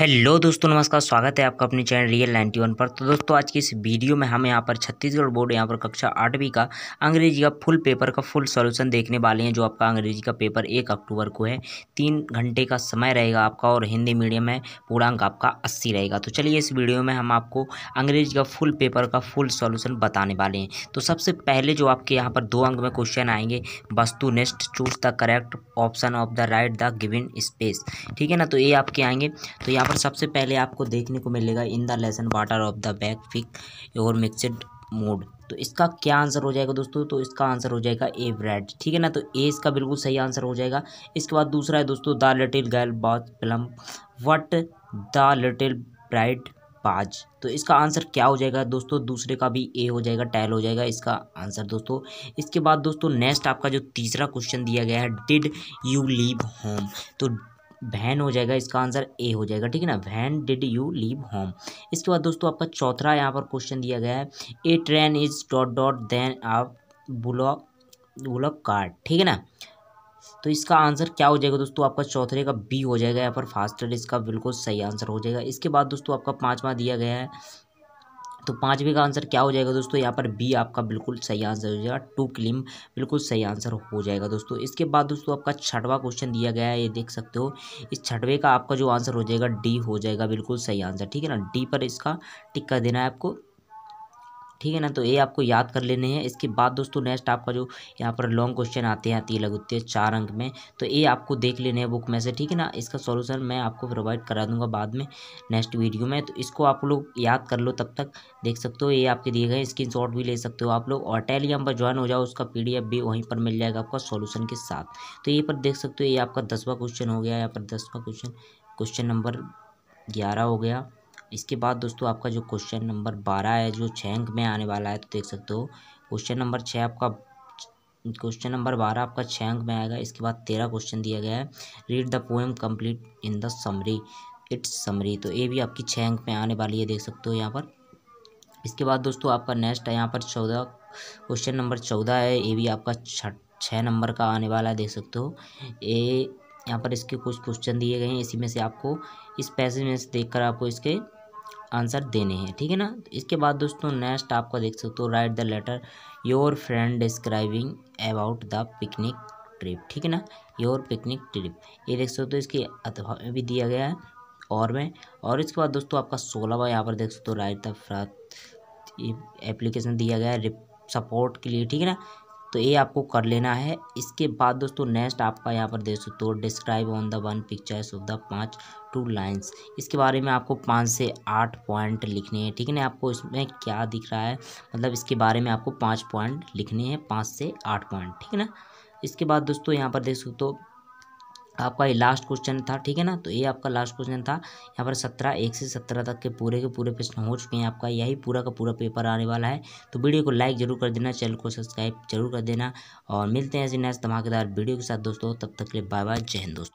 hello दोस्तों नमस्कार स्वागत है आपका अपने चैनल रियल नाइन्टी वन पर तो दोस्तों आज की इस वीडियो में हम यहाँ पर छत्तीसगढ़ बोर्ड यहाँ पर कक्षा आठवीं का अंग्रेजी का फुल पेपर का फुल सॉल्यूशन देखने वाले हैं जो आपका अंग्रेजी का पेपर एक अक्टूबर को है तीन घंटे का समय रहेगा आपका और हिंदी मीडियम है पूर्णांक आपका अस्सी रहेगा तो चलिए इस वीडियो में हम आपको अंग्रेजी का फुल पेपर का फुल सॉल्यूशन बताने वाले हैं तो सबसे पहले जो आपके यहाँ पर दो अंक में क्वेश्चन आएंगे वस्तु next choose the correct option of the write the given space ठीक है ना तो ये आपके आएंगे तो यहाँ पर सबसे पहले आपको देखने को मिलेगा in the lesson water of the back फिक योर मिक्सड मोड तो इसका क्या आंसर हो जाएगा दोस्तों तो इसका आंसर हो जाएगा ए ब्रेड ठीक है ना तो ए इसका बिल्कुल सही आंसर हो जाएगा इसके बाद दूसरा है दोस्तों द लिटिल गर्ल बॉज plum what the little bride बाज तो इसका आंसर क्या हो जाएगा दोस्तों दूसरे का भी ए हो जाएगा टैल हो जाएगा इसका आंसर दोस्तों इसके बाद दोस्तों नेक्स्ट आपका जो तीसरा क्वेश्चन दिया गया है डिड यू लीव होम तो वैन हो जाएगा इसका आंसर ए हो जाएगा ठीक है ना when did you leave home इसके बाद दोस्तों आपका चौथा यहाँ पर क्वेश्चन दिया गया है a train is dot dot then आप बुलॉक बुलॉक कार्ड ठीक है ना तो इसका आंसर क्या हो जाएगा दोस्तों आपका चौथे का बी हो जाएगा यहाँ पर फास्टर इसका बिल्कुल सही आंसर हो जाएगा इसके बाद दोस्तों आपका पाँचवा दिया गया है तो पाँचवें का आंसर क्या हो जाएगा दोस्तों यहाँ पर बी आपका बिल्कुल सही आंसर हो जाएगा टू क्लिम बिल्कुल सही आंसर हो जाएगा दोस्तों इसके बाद दोस्तों आपका छठवा क्वेश्चन दिया गया है ये देख सकते हो इस छठवें का आपका जो आंसर हो जाएगा डी हो जाएगा बिल्कुल सही आंसर ठीक है ना डी पर इसका टिक्का देना है आपको ठीक है ना तो ये आपको याद कर लेने हैं इसके बाद दोस्तों नेक्स्ट आपका जो यहाँ पर लॉन्ग क्वेश्चन आते हैं तीन लगते हैं चार अंक में तो ये आपको देख लेने हैं बुक में से ठीक है ना इसका सॉल्यूशन मैं आपको प्रोवाइड करा दूंगा बाद में नेक्स्ट वीडियो में तो इसको आप लोग याद कर लो तब तक देख सकते हो ये आपके दिए गए स्क्रीन भी ले सकते हो आप लोग और टेलीग्राम पर ज्वाइन हो जाओ उसका पी भी वहीं पर मिल जाएगा आपका सोल्यूशन के साथ तो ये पर देख सकते हो ये आपका दसवा क्वेश्चन हो गया यहाँ पर दसवा क्वेश्चन क्वेश्चन नंबर ग्यारह हो गया इसके बाद दोस्तों आपका जो क्वेश्चन नंबर बारह है जो छः अंक में आने वाला है तो देख सकते हो क्वेश्चन नंबर छः आपका क्वेश्चन नंबर बारह आपका छः अंक में आएगा इसके बाद तेरह क्वेश्चन दिया गया है read the poem complete in the summary it's summary तो ये भी आपकी छः अंक में आने वाली है देख सकते हो यहाँ पर इसके बाद दोस्तों आपका नेक्स्ट है यहाँ पर चौदह क्वेश्चन नंबर चौदह है ये भी आपका छः नंबर का आने वाला है देख सकते हो ये यहाँ पर इसके कुछ क्वेश्चन दिए गए हैं इसी में से आपको इस पैसेज में से देखकर आपको इसके आंसर देने हैं ठीक है ना तो इसके बाद दोस्तों नेक्स्ट आपका देख सकते हो write the letter your friend describing about the picnic trip ठीक है ना योर पिकनिक ट्रिप ये देख सकते हो तो इसके अथवा में भी दिया गया है और में और इसके बाद दोस्तों आपका सोलहवा यहाँ पर देख सकते हो राइट द फ्रात एप्लीकेशन दिया गया है सपोर्ट के लिए ठीक है ना तो ये आपको कर लेना है इसके बाद दोस्तों नेक्स्ट आपका यहाँ पर देख सकते हो describe on the one pictures of the पाँच टू लाइन्स इसके बारे में आपको पाँच से आठ पॉइंट लिखने हैं ठीक है ना आपको इसमें क्या दिख रहा है मतलब इसके बारे में आपको पाँच पॉइंट लिखने हैं पाँच से आठ पॉइंट ठीक है ना इसके बाद दोस्तों यहाँ पर देख सकते हो आपका ये लास्ट क्वेश्चन था ठीक है ना तो ये आपका लास्ट क्वेश्चन था यहाँ पर सत्रह एक से सत्रह तक के पूरे के पूरे प्रश्न हो चुके हैं आपका यही पूरा का पूरा पेपर आने वाला है तो वीडियो को लाइक जरूर कर देना चैनल को सब्सक्राइब जरूर कर देना और मिलते हैं ऐसे नेक्स्ट धमाकेदार वीडियो के साथ दोस्तों तब तक के लिए बाय बाय जय हिंद दोस्तों